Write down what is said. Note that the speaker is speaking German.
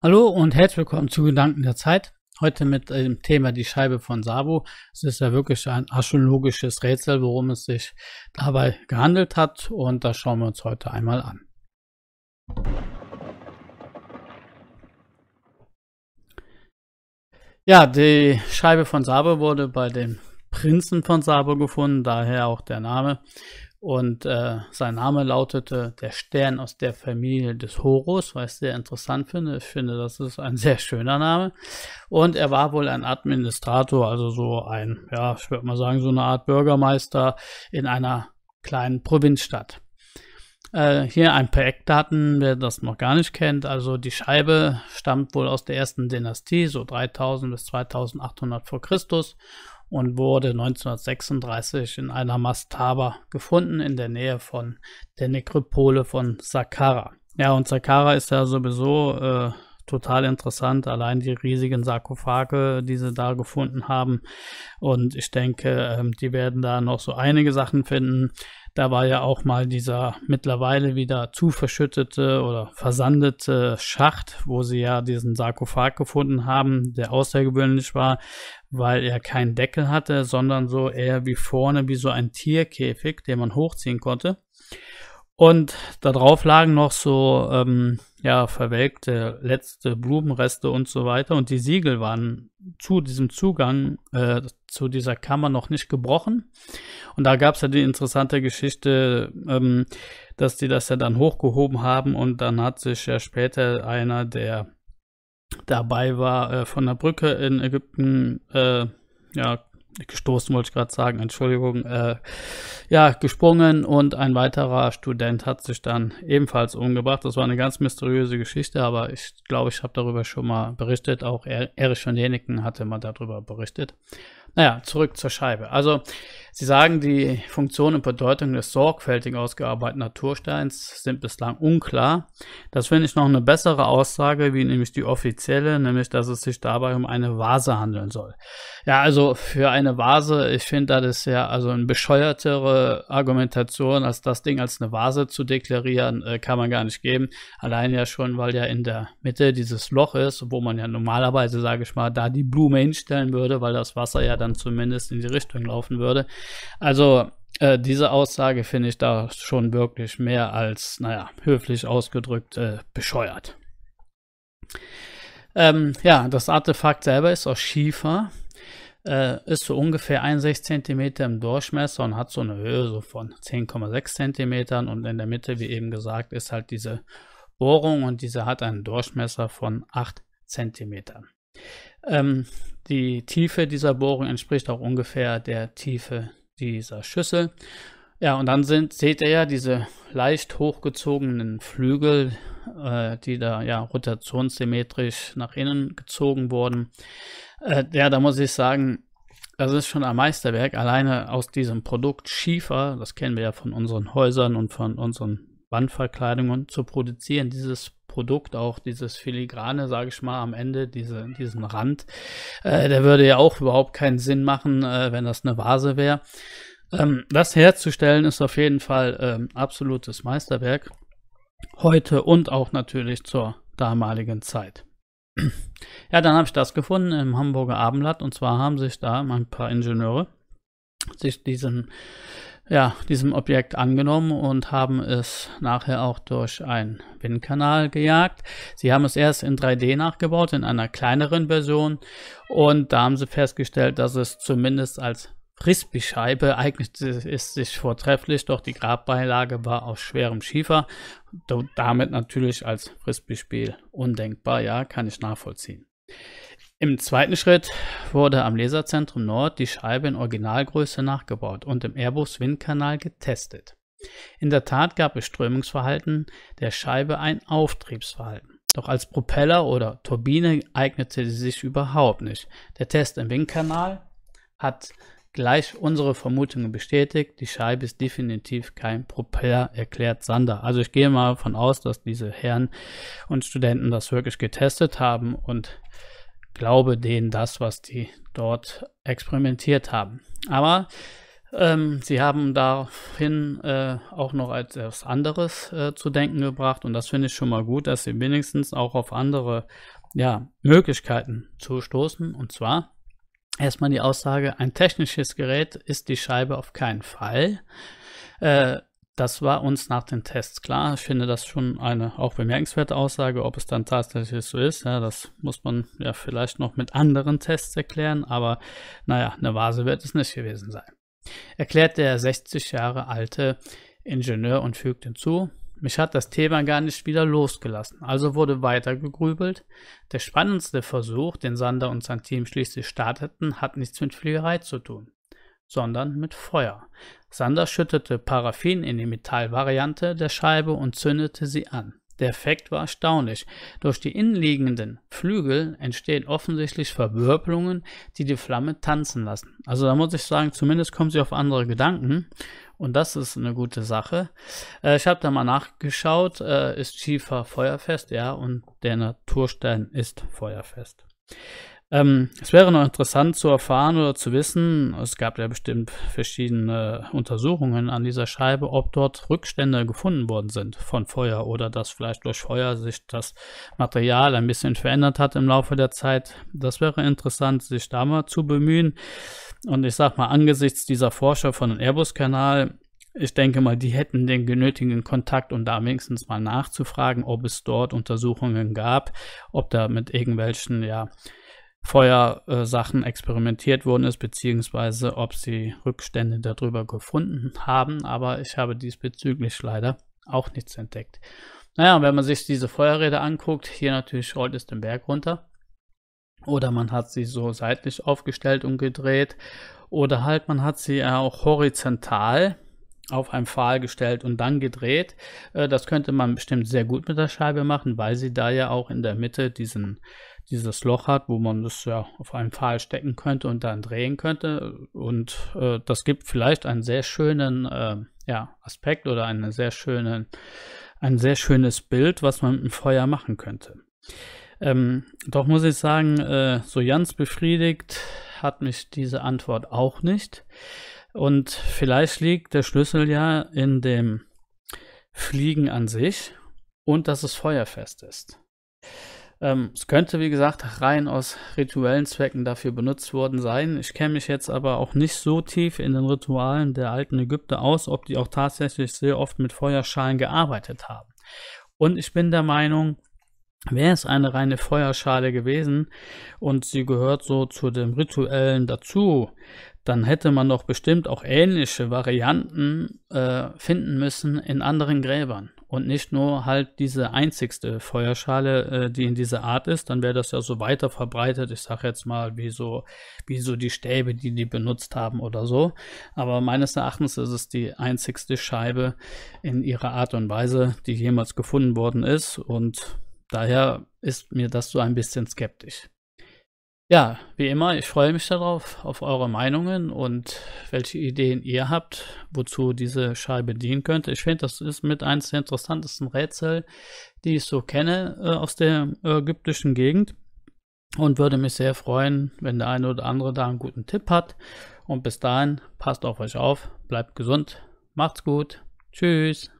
Hallo und herzlich willkommen zu Gedanken der Zeit. Heute mit dem Thema die Scheibe von Sabo. Es ist ja wirklich ein astrologisches Rätsel, worum es sich dabei gehandelt hat und das schauen wir uns heute einmal an. Ja, die Scheibe von Sabo wurde bei dem Prinzen von Sabo gefunden, daher auch der Name. Und äh, sein Name lautete Der Stern aus der Familie des Horus, was ich sehr interessant finde. Ich finde, das ist ein sehr schöner Name. Und er war wohl ein Administrator, also so ein, ja, ich würde mal sagen, so eine Art Bürgermeister in einer kleinen Provinzstadt. Äh, hier ein paar Eckdaten, wer das noch gar nicht kennt. Also die Scheibe stammt wohl aus der ersten Dynastie, so 3000 bis 2800 vor Christus und wurde 1936 in einer Mastaba gefunden in der Nähe von der Nekropole von Saqqara. Ja, und Saqqara ist ja sowieso äh, total interessant, allein die riesigen Sarkophage, die sie da gefunden haben. Und ich denke, ähm, die werden da noch so einige Sachen finden. Da war ja auch mal dieser mittlerweile wieder zu verschüttete oder versandete Schacht, wo sie ja diesen Sarkophag gefunden haben, der außergewöhnlich war, weil er keinen Deckel hatte, sondern so eher wie vorne wie so ein Tierkäfig, den man hochziehen konnte. Und darauf lagen noch so ähm, ja, verwelkte letzte Blumenreste und so weiter. Und die Siegel waren zu diesem Zugang äh, zu dieser Kammer noch nicht gebrochen. Und da gab es ja die interessante Geschichte, ähm, dass die das ja dann hochgehoben haben und dann hat sich ja später einer, der dabei war, äh, von der Brücke in Ägypten äh, ja, gestoßen, wollte ich gerade sagen, Entschuldigung, äh, ja, gesprungen und ein weiterer Student hat sich dann ebenfalls umgebracht. Das war eine ganz mysteriöse Geschichte, aber ich glaube, ich habe darüber schon mal berichtet. Auch er Erich von Jeniken hatte mal darüber berichtet. Naja, zurück zur Scheibe. Also Sie sagen, die Funktion und Bedeutung des sorgfältig ausgearbeiteten Natursteins sind bislang unklar. Das finde ich noch eine bessere Aussage, wie nämlich die offizielle, nämlich dass es sich dabei um eine Vase handeln soll. Ja, also für eine Vase, ich finde das ist ja also eine bescheuertere Argumentation, als das Ding als eine Vase zu deklarieren, äh, kann man gar nicht geben. Allein ja schon, weil ja in der Mitte dieses Loch ist, wo man ja normalerweise, sage ich mal, da die Blume hinstellen würde, weil das Wasser ja dann zumindest in die Richtung laufen würde. Also äh, diese Aussage finde ich da schon wirklich mehr als, naja, höflich ausgedrückt, äh, bescheuert. Ähm, ja, das Artefakt selber ist aus Schiefer, äh, ist so ungefähr 61 cm im Durchmesser und hat so eine Höhe so von 10,6 cm und in der Mitte, wie eben gesagt, ist halt diese Bohrung und diese hat einen Durchmesser von 8 cm. Ähm, die Tiefe dieser Bohrung entspricht auch ungefähr der Tiefe dieser Schüssel. Ja, und dann sind, seht ihr ja diese leicht hochgezogenen Flügel, äh, die da ja rotationssymmetrisch nach innen gezogen wurden. Äh, ja, da muss ich sagen, das ist schon ein Meisterwerk. Alleine aus diesem Produkt Schiefer, das kennen wir ja von unseren Häusern und von unseren Wandverkleidungen, zu produzieren, dieses Produkt, auch dieses Filigrane, sage ich mal, am Ende, diese, diesen Rand, äh, der würde ja auch überhaupt keinen Sinn machen, äh, wenn das eine Vase wäre. Ähm, das herzustellen ist auf jeden Fall ähm, absolutes Meisterwerk. Heute und auch natürlich zur damaligen Zeit. ja, dann habe ich das gefunden im Hamburger Abendblatt und zwar haben sich da ein paar Ingenieure sich diesen ja, diesem Objekt angenommen und haben es nachher auch durch einen Windkanal gejagt. Sie haben es erst in 3D nachgebaut, in einer kleineren Version und da haben sie festgestellt, dass es zumindest als Frisbee-Scheibe eignet es sich vortrefflich, doch die Grabbeilage war aus schwerem Schiefer, damit natürlich als Frisbee-Spiel undenkbar, ja, kann ich nachvollziehen. Im zweiten Schritt wurde am Laserzentrum Nord die Scheibe in Originalgröße nachgebaut und im Airbus-Windkanal getestet. In der Tat gab es Strömungsverhalten der Scheibe ein Auftriebsverhalten. Doch als Propeller oder Turbine eignete sie sich überhaupt nicht. Der Test im Windkanal hat gleich unsere Vermutungen bestätigt. Die Scheibe ist definitiv kein Propeller, erklärt Sander. Also ich gehe mal davon aus, dass diese Herren und Studenten das wirklich getestet haben und glaube denen das, was die dort experimentiert haben. Aber ähm, sie haben daraufhin äh, auch noch als etwas anderes äh, zu denken gebracht und das finde ich schon mal gut, dass sie wenigstens auch auf andere ja, Möglichkeiten zustoßen. Und zwar erstmal die Aussage, ein technisches Gerät ist die Scheibe auf keinen Fall. Äh, das war uns nach den Tests klar. Ich finde das schon eine auch bemerkenswerte Aussage, ob es dann tatsächlich so ist. Ja, das muss man ja vielleicht noch mit anderen Tests erklären, aber naja, eine Vase wird es nicht gewesen sein. Erklärt der 60 Jahre alte Ingenieur und fügt hinzu, mich hat das Thema gar nicht wieder losgelassen, also wurde weiter gegrübelt. Der spannendste Versuch, den Sander und sein Team schließlich starteten, hat nichts mit Fliegerei zu tun, sondern mit Feuer. Sander schüttete Paraffin in die Metallvariante der Scheibe und zündete sie an. Der Effekt war erstaunlich. Durch die innenliegenden Flügel entstehen offensichtlich Verwirbelungen, die die Flamme tanzen lassen. Also da muss ich sagen, zumindest kommen sie auf andere Gedanken. Und das ist eine gute Sache. Äh, ich habe da mal nachgeschaut, äh, ist Schiefer feuerfest? Ja, und der Naturstein ist feuerfest. Ähm, es wäre noch interessant zu erfahren oder zu wissen, es gab ja bestimmt verschiedene Untersuchungen an dieser Scheibe, ob dort Rückstände gefunden worden sind von Feuer oder dass vielleicht durch Feuer sich das Material ein bisschen verändert hat im Laufe der Zeit. Das wäre interessant, sich da mal zu bemühen. Und ich sag mal, angesichts dieser Forscher von dem Airbus-Kanal, ich denke mal, die hätten den genötigen Kontakt, um da wenigstens mal nachzufragen, ob es dort Untersuchungen gab, ob da mit irgendwelchen, ja, Feuersachen experimentiert worden ist, beziehungsweise ob sie Rückstände darüber gefunden haben, aber ich habe diesbezüglich leider auch nichts entdeckt. Naja, wenn man sich diese Feuerräder anguckt, hier natürlich rollt es den Berg runter. Oder man hat sie so seitlich aufgestellt und gedreht. Oder halt, man hat sie auch horizontal auf einen Pfahl gestellt und dann gedreht. Äh, das könnte man bestimmt sehr gut mit der Scheibe machen, weil sie da ja auch in der Mitte diesen dieses Loch hat, wo man es ja auf einen Pfahl stecken könnte und dann drehen könnte. Und äh, das gibt vielleicht einen sehr schönen äh, ja, Aspekt oder einen sehr schönen, ein sehr schönes Bild, was man mit dem Feuer machen könnte. Ähm, doch muss ich sagen, äh, so ganz befriedigt hat mich diese Antwort auch nicht. Und vielleicht liegt der Schlüssel ja in dem Fliegen an sich und dass es feuerfest ist. Ähm, es könnte, wie gesagt, rein aus rituellen Zwecken dafür benutzt worden sein. Ich kenne mich jetzt aber auch nicht so tief in den Ritualen der alten Ägypter aus, ob die auch tatsächlich sehr oft mit Feuerschalen gearbeitet haben. Und ich bin der Meinung, wäre es eine reine Feuerschale gewesen und sie gehört so zu dem rituellen dazu, dann hätte man doch bestimmt auch ähnliche Varianten äh, finden müssen in anderen Gräbern und nicht nur halt diese einzigste Feuerschale, äh, die in dieser Art ist, dann wäre das ja so weiter verbreitet. Ich sage jetzt mal, wie so, wie so die Stäbe, die die benutzt haben oder so. Aber meines Erachtens ist es die einzigste Scheibe in ihrer Art und Weise, die jemals gefunden worden ist und daher ist mir das so ein bisschen skeptisch. Ja, wie immer, ich freue mich darauf, auf eure Meinungen und welche Ideen ihr habt, wozu diese Scheibe dienen könnte. Ich finde, das ist mit eines der interessantesten Rätsel, die ich so kenne äh, aus der ägyptischen Gegend. Und würde mich sehr freuen, wenn der eine oder andere da einen guten Tipp hat. Und bis dahin, passt auf euch auf, bleibt gesund, macht's gut, tschüss.